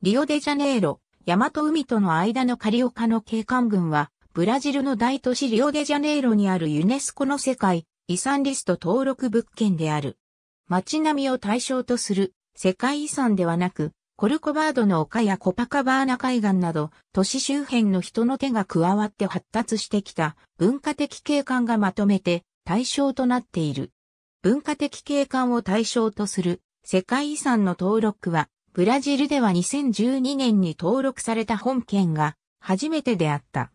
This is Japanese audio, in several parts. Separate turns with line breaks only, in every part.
リオデジャネイロ、大和海との間のカリオカの景観群は、ブラジルの大都市リオデジャネイロにあるユネスコの世界遺産リスト登録物件である。街並みを対象とする世界遺産ではなく、コルコバードの丘やコパカバーナ海岸など、都市周辺の人の手が加わって発達してきた文化的景観がまとめて対象となっている。文化的景観を対象とする世界遺産の登録は、ブラジルでは2012年に登録された本県が初めてであった。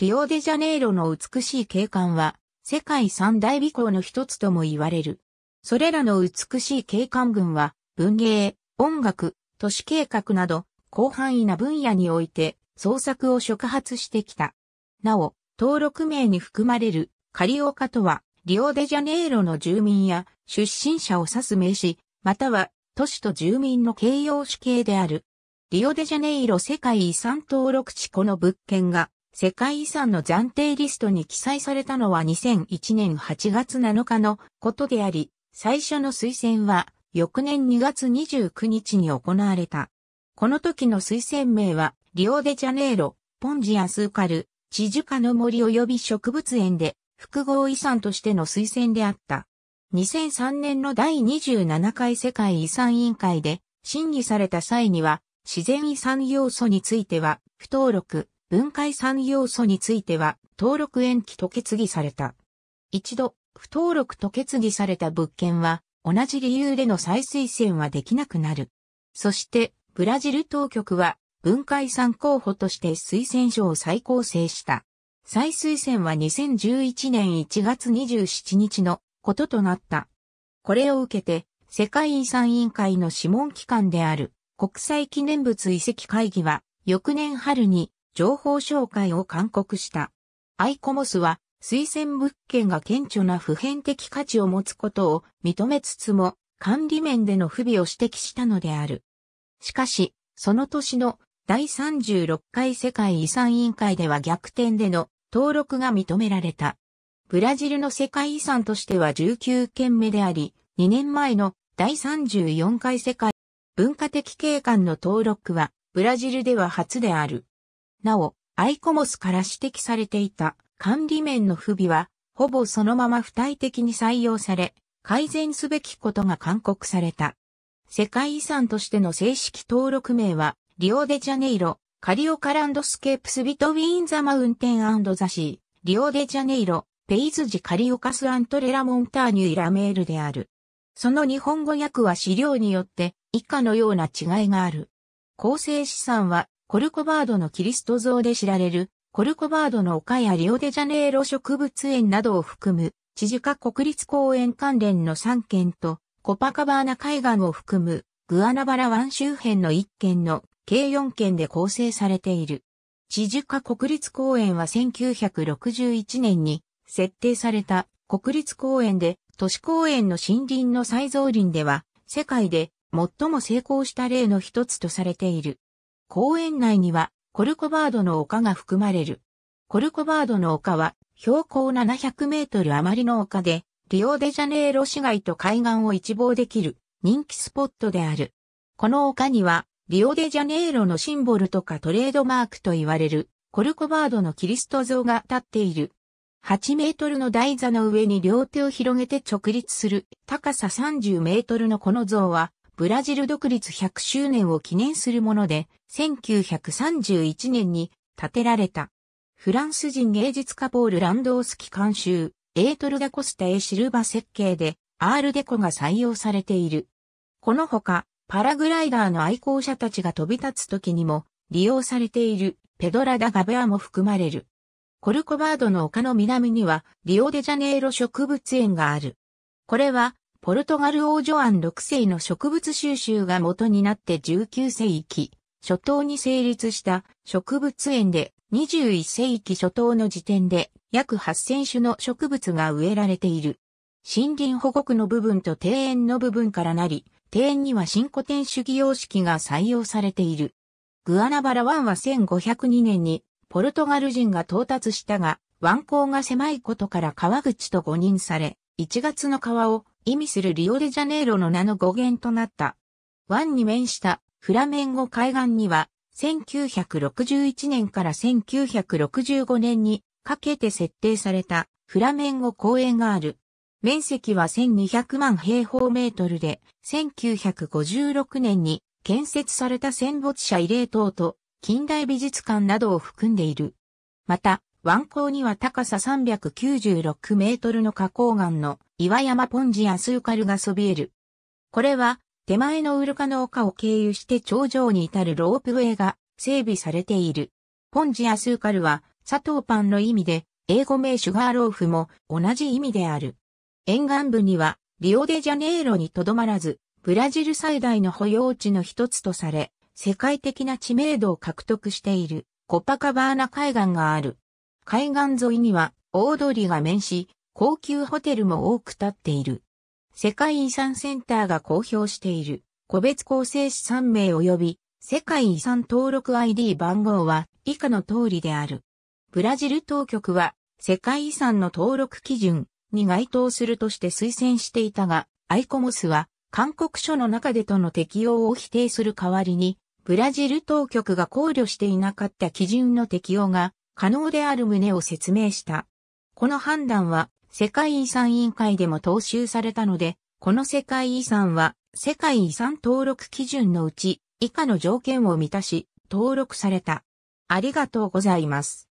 リオデジャネイロの美しい景観は世界三大美港の一つとも言われる。それらの美しい景観群は文芸、音楽、都市計画など広範囲な分野において創作を触発してきた。なお、登録名に含まれるカリオカとはリオデジャネイロの住民や出身者を指す名詞、または都市と住民の形容主形である。リオデジャネイロ世界遺産登録地この物件が世界遺産の暫定リストに記載されたのは2001年8月7日のことであり、最初の推薦は翌年2月29日に行われた。この時の推薦名はリオデジャネイロ、ポンジアスーカル、チジュカの森及び植物園で複合遺産としての推薦であった。2003年の第27回世界遺産委員会で審議された際には、自然遺産要素については不登録、文化遺産要素については登録延期と決議された。一度、不登録と決議された物件は、同じ理由での再推薦はできなくなる。そして、ブラジル当局は、文化遺産候補として推薦書を再構成した。再推薦は2011年1月27日のこととなった。これを受けて、世界遺産委員会の諮問機関である国際記念物遺跡会議は翌年春に情報紹介を勧告した。アイコモスは推薦物件が顕著な普遍的価値を持つことを認めつつも管理面での不備を指摘したのである。しかし、その年の第36回世界遺産委員会では逆転での登録が認められた。ブラジルの世界遺産としては19件目であり、2年前の第34回世界文化的景観の登録はブラジルでは初である。なお、アイコモスから指摘されていた管理面の不備は、ほぼそのまま付帯的に採用され、改善すべきことが勧告された。世界遺産としての正式登録名は、リオデジャネイロ、カリオカランドスケープスビトウィンザマウンテンザシー、リオデジャネイロ、ペイズジ・カリオカス・アントレラ・モンターニュ・イ・ラメールである。その日本語訳は資料によって以下のような違いがある。構成資産はコルコバードのキリスト像で知られるコルコバードの丘やリオデジャネイロ植物園などを含む知事化国立公園関連の3件とコパカバーナ海岸を含むグアナバラ湾周辺の1件の計4件で構成されている。知事化国立公園は1961年に設定された国立公園で都市公園の森林の再造林では世界で最も成功した例の一つとされている。公園内にはコルコバードの丘が含まれる。コルコバードの丘は標高700メートル余りの丘でリオデジャネイロ市街と海岸を一望できる人気スポットである。この丘にはリオデジャネイロのシンボルとかトレードマークと言われるコルコバードのキリスト像が立っている8メートルの台座の上に両手を広げて直立する高さ30メートルのこの像は、ブラジル独立100周年を記念するもので、1931年に建てられた。フランス人芸術家ポール・ランドースキ監修、エートル・ダ・コスタ・エ・シルバ設計で、アール・デコが採用されている。このほか、パラグライダーの愛好者たちが飛び立つ時にも利用されているペドラ・ダ・ガベアも含まれる。コルコバードの丘の南にはリオデジャネイロ植物園がある。これはポルトガル王女アン6世の植物収集が元になって19世紀初頭に成立した植物園で21世紀初頭の時点で約8000種の植物が植えられている。森林保護区の部分と庭園の部分からなり、庭園には新古典主義様式が採用されている。グアナバラ湾は1502年にポルトガル人が到達したが、湾口が狭いことから川口と誤認され、1月の川を意味するリオデジャネイロの名の語源となった。湾に面したフラメンゴ海岸には、1961年から1965年にかけて設定されたフラメンゴ公園がある。面積は1200万平方メートルで、1956年に建設された戦没者慰霊塔と近代美術館などを含んでいる。また、湾口には高さ396メートルの花崗岩の岩山ポンジやスーカルがそびえる。これは、手前のウルカの丘を経由して頂上に至るロープウェイが整備されている。ポンジやスーカルは、砂糖パンの意味で、英語名シュガーローフも同じ意味である。沿岸部には、リオデジャネイロにとどまらず、ブラジル最大の保養地の一つとされ、世界的な知名度を獲得しているコパカバーナ海岸がある。海岸沿いには大通りが面し、高級ホテルも多く建っている。世界遺産センターが公表している個別構成資産名及び世界遺産登録 ID 番号は以下の通りである。ブラジル当局は世界遺産の登録基準に該当するとして推薦していたが、アイコモスは韓国書の中でとの適用を否定する代わりに、ブラジル当局が考慮していなかった基準の適用が可能である旨を説明した。この判断は世界遺産委員会でも踏襲されたので、この世界遺産は世界遺産登録基準のうち以下の条件を満たし登録された。ありがとうございます。